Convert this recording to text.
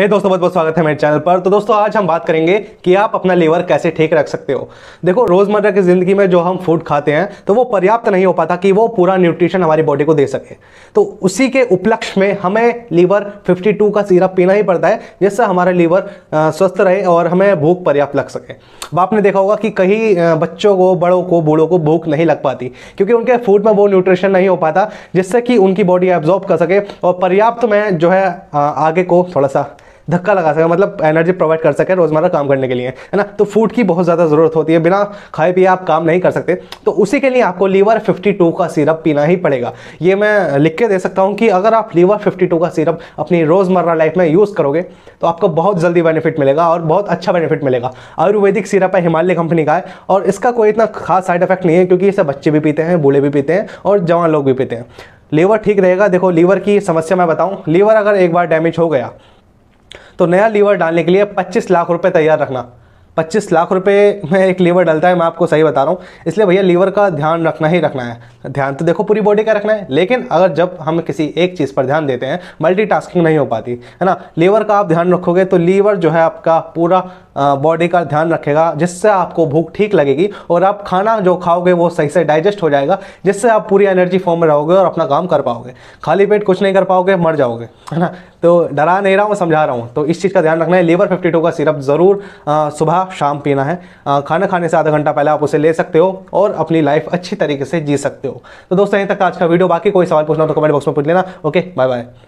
हे hey दोस्तों बहुत बहुत स्वागत है मेरे चैनल पर तो दोस्तों आज हम बात करेंगे कि आप अपना लीवर कैसे ठीक रख सकते हो देखो रोज़मर्रा की ज़िंदगी में जो हम फूड खाते हैं तो वो पर्याप्त नहीं हो पाता कि वो पूरा न्यूट्रिशन हमारी बॉडी को दे सके तो उसी के उपलक्ष्य में हमें लीवर 52 का सीरप पीना ही पड़ता है जिससे हमारा लीवर स्वस्थ रहे और हमें भूख पर्याप्त लग सके आपने देखा होगा कि कहीं बच्चों को बड़ों को बूढ़ों को भूख नहीं लग पाती क्योंकि उनके फूड में वो न्यूट्रिशन नहीं हो पाता जिससे कि उनकी बॉडी एब्जॉर्ब कर सके और पर्याप्त में जो है आगे को थोड़ा सा धक्का लगा सके मतलब एनर्जी प्रोवाइड कर सके रोज़मर्रा काम करने के लिए है ना तो फूड की बहुत ज़्यादा ज़रूरत होती है बिना खाए पिए आप काम नहीं कर सकते तो उसी के लिए आपको लीवर 52 का सिरप पीना ही पड़ेगा ये मैं लिख के दे सकता हूँ कि अगर आप लीवर 52 का सिरप अपनी रोज़मर्रा लाइफ में यूज़ करोगे तो आपको बहुत जल्दी बेनिफिट मिलेगा और बहुत अच्छा बेनिफिट मिलेगा आयुर्वेदिक सिरप है हिमालय कंपनी का है और इसका कोई इतना खास साइड इफेक्ट नहीं है क्योंकि इसे बच्चे भी पीते हैं बूढ़े भी पीते हैं और जवान लोग भी पीते हैं लीवर ठीक रहेगा देखो लीवर की समस्या मैं बताऊं लीवर अगर एक बार डैमेज हो गया तो नया लीवर डालने के लिए पच्चीस लाख रुपये तैयार रखना पच्चीस लाख रुपए में एक लीवर डलता है मैं आपको सही बता रहा हूँ इसलिए भैया लीवर का ध्यान रखना ही रखना है ध्यान तो देखो पूरी बॉडी का रखना है लेकिन अगर जब हम किसी एक चीज़ पर ध्यान देते हैं मल्टीटास्किंग नहीं हो पाती है ना लीवर का आप ध्यान रखोगे तो लीवर जो है आपका पूरा बॉडी का ध्यान रखेगा जिससे आपको भूख ठीक लगेगी और आप खाना जो खाओगे वो सही से डाइजेस्ट हो जाएगा जिससे आप पूरी एनर्जी फॉर्म में रहोगे और अपना काम कर पाओगे खाली पेट कुछ नहीं कर पाओगे मर जाओगे है ना तो डरा नहीं रहा हूँ समझा रहा हूँ तो इस चीज़ का ध्यान रखना है लेबर फिफ्टी टू का सिरप ज़रूर सुबह शाम पीना है आ, खाना खाने से आधा घंटा पहले आप उसे ले सकते हो और अपनी लाइफ अच्छी तरीके से जी सकते हो तो दोस्तों यहीं तक आज का वीडियो बाकी कोई सवाल पूछना हो तो कमेंट बॉक्स में पूछ लेना ओके बाय बाय